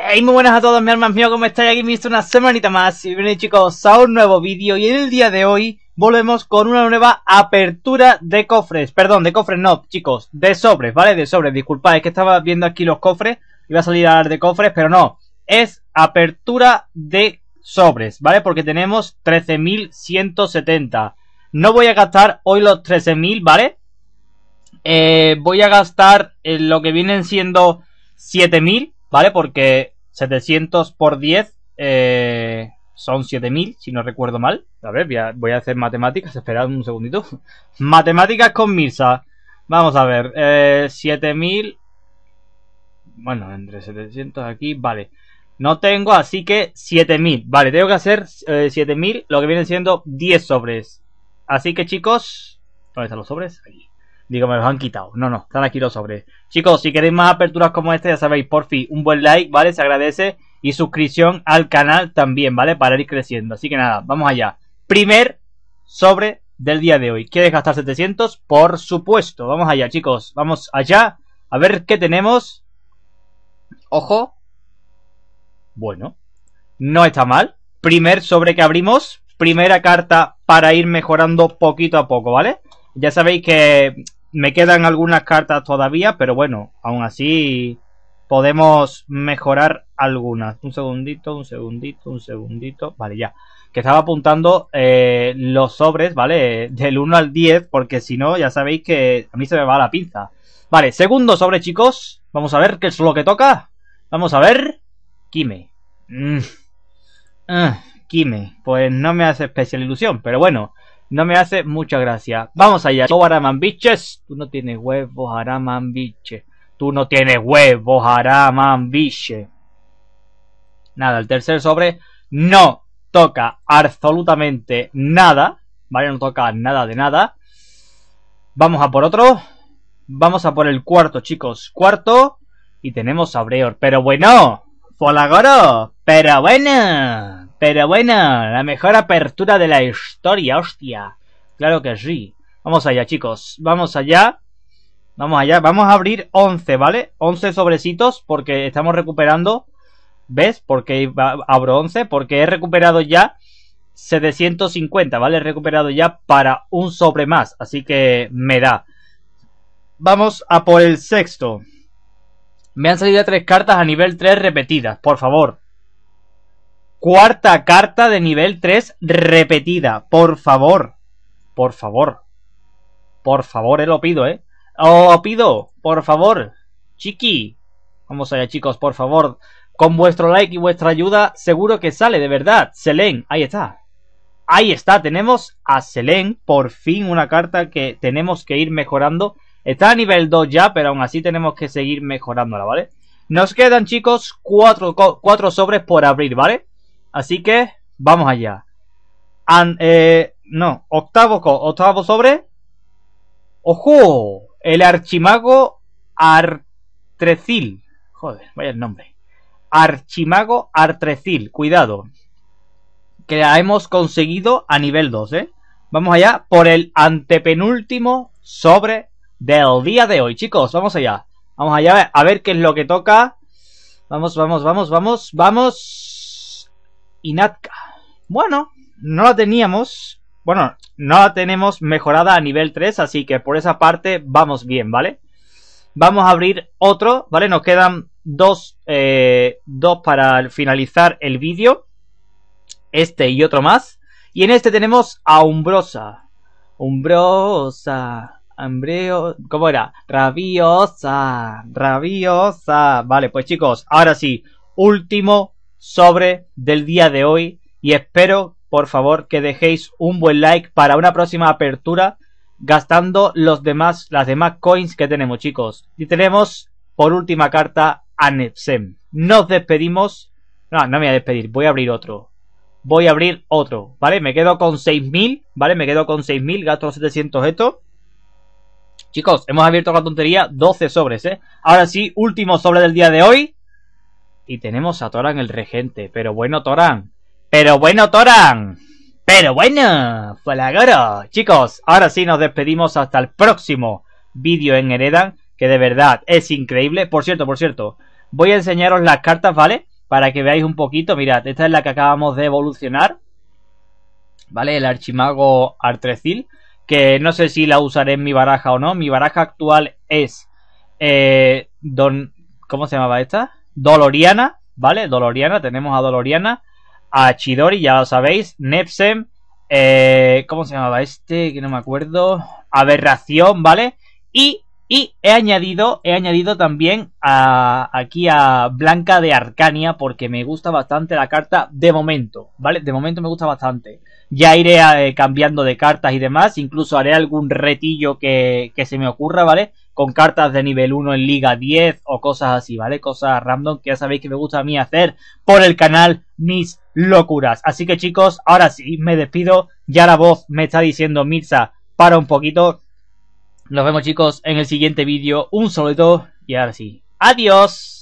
Hey, muy buenas a todos, mi hermanos mío, ¿cómo estáis? Aquí me hizo una semanita más y bien chicos a un nuevo vídeo y en el día de hoy volvemos con una nueva apertura de cofres, perdón, de cofres no, chicos, de sobres, ¿vale? De sobres, disculpad, es que estaba viendo aquí los cofres, iba a salir a hablar de cofres, pero no, es apertura de sobres, ¿vale? Porque tenemos 13.170, no voy a gastar hoy los 13.000, ¿vale? Eh, voy a gastar eh, lo que vienen siendo 7.000 ¿vale? Porque 700 por 10 eh, son 7000, si no recuerdo mal. A ver, voy a, hacer matemáticas, esperad un segundito. matemáticas con Mirsa. Vamos a ver, 7000... Eh, bueno, entre 700 aquí, vale. No tengo, así que 7000. Vale, tengo que hacer 7000, eh, lo que vienen siendo 10 sobres. Así que chicos, ¿dónde están los sobres? ahí Digo, me los han quitado. No, no, están aquí los sobres. Chicos, si queréis más aperturas como esta, ya sabéis, por fin, un buen like, ¿vale? Se agradece. Y suscripción al canal también, ¿vale? Para ir creciendo. Así que nada, vamos allá. Primer sobre del día de hoy. ¿Quieres gastar 700? Por supuesto. Vamos allá, chicos. Vamos allá. A ver qué tenemos. Ojo. Bueno. No está mal. Primer sobre que abrimos. Primera carta para ir mejorando poquito a poco, ¿vale? Ya sabéis que me quedan algunas cartas todavía, pero bueno, aún así podemos mejorar algunas. Un segundito, un segundito, un segundito. Vale, ya. Que estaba apuntando eh, los sobres, ¿vale? Del 1 al 10, porque si no, ya sabéis que a mí se me va la pinza. Vale, segundo sobre, chicos. Vamos a ver qué es lo que toca. Vamos a ver. Kime. Mm. Ah, Kime. Pues no me hace especial ilusión, pero bueno no me hace mucha gracia. Vamos allá. Tú, Biches, tú no tienes huevos, Araman Tú no tienes huevos, Araman Nada, el tercer sobre no toca absolutamente nada. Vale, no toca nada de nada. Vamos a por otro. Vamos a por el cuarto, chicos. Cuarto. Y tenemos a Breor. Pero bueno. Folagoro. Pero bueno. Pero bueno, la mejor apertura de la historia, hostia. Claro que sí. Vamos allá, chicos. Vamos allá. Vamos allá. Vamos a abrir 11, ¿vale? 11 sobrecitos porque estamos recuperando. ¿Ves? Porque abro 11. Porque he recuperado ya 750, ¿vale? He recuperado ya para un sobre más. Así que me da. Vamos a por el sexto. Me han salido tres cartas a nivel 3 repetidas. Por favor. Cuarta carta de nivel 3 repetida. Por favor. Por favor. Por favor, eh, lo pido, ¿eh? Lo oh, pido, por favor. Chiqui. Vamos allá, chicos, por favor. Con vuestro like y vuestra ayuda, seguro que sale, de verdad. Selén, ahí está. Ahí está, tenemos a Selén. Por fin una carta que tenemos que ir mejorando. Está a nivel 2 ya, pero aún así tenemos que seguir mejorándola, ¿vale? Nos quedan, chicos, 4 cuatro sobres por abrir, ¿vale? Así que vamos allá. Eh, no, octavo, octavo sobre. ¡Ojo! El archimago Artrecil. Joder, vaya el nombre. Archimago Artrecil, cuidado. Que la hemos conseguido a nivel 2, ¿eh? Vamos allá por el antepenúltimo sobre del día de hoy, chicos. Vamos allá. Vamos allá a ver qué es lo que toca. Vamos, vamos, vamos, vamos, vamos y Bueno, no la teníamos. Bueno, no la tenemos mejorada a nivel 3, así que por esa parte vamos bien, ¿vale? Vamos a abrir otro, ¿vale? Nos quedan dos, eh, dos para finalizar el vídeo. Este y otro más. Y en este tenemos a Umbrosa. Umbrosa. ¿cómo era? Rabiosa, rabiosa. Vale, pues chicos, ahora sí, último sobre del día de hoy y espero por favor que dejéis un buen like para una próxima apertura gastando los demás, las demás coins que tenemos chicos. Y tenemos por última carta a Nos despedimos. No, ah, no me voy a despedir, voy a abrir otro. Voy a abrir otro, ¿vale? Me quedo con 6.000, ¿vale? Me quedo con 6.000, gasto 700 esto. Chicos, hemos abierto la tontería 12 sobres, ¿eh? Ahora sí, último sobre del día de hoy. Y tenemos a Toran el regente. Pero bueno, Toran. Pero bueno, Toran. Pero bueno, Falagoro. Chicos, ahora sí nos despedimos hasta el próximo vídeo en Heredan. Que de verdad es increíble. Por cierto, por cierto. Voy a enseñaros las cartas, ¿vale? Para que veáis un poquito. Mirad, esta es la que acabamos de evolucionar. ¿Vale? El archimago Artrecil. Que no sé si la usaré en mi baraja o no. Mi baraja actual es... Eh, don... ¿Cómo se llamaba esta? Doloriana, ¿vale? Doloriana, tenemos a Doloriana, a Chidori, ya lo sabéis, Nepsem, eh, ¿cómo se llamaba este? Que no me acuerdo. Aberración, ¿vale? Y, y he añadido, he añadido también a, aquí a Blanca de Arcania porque me gusta bastante la carta de momento, ¿vale? De momento me gusta bastante. Ya iré eh, cambiando de cartas y demás, incluso haré algún retillo que, que se me ocurra, ¿vale? con cartas de nivel 1 en Liga 10 o cosas así, ¿vale? Cosas random que ya sabéis que me gusta a mí hacer por el canal Mis Locuras. Así que chicos, ahora sí, me despido. Ya la voz me está diciendo Mirza, para un poquito. Nos vemos chicos en el siguiente vídeo. Un saludo y ahora sí. Adiós.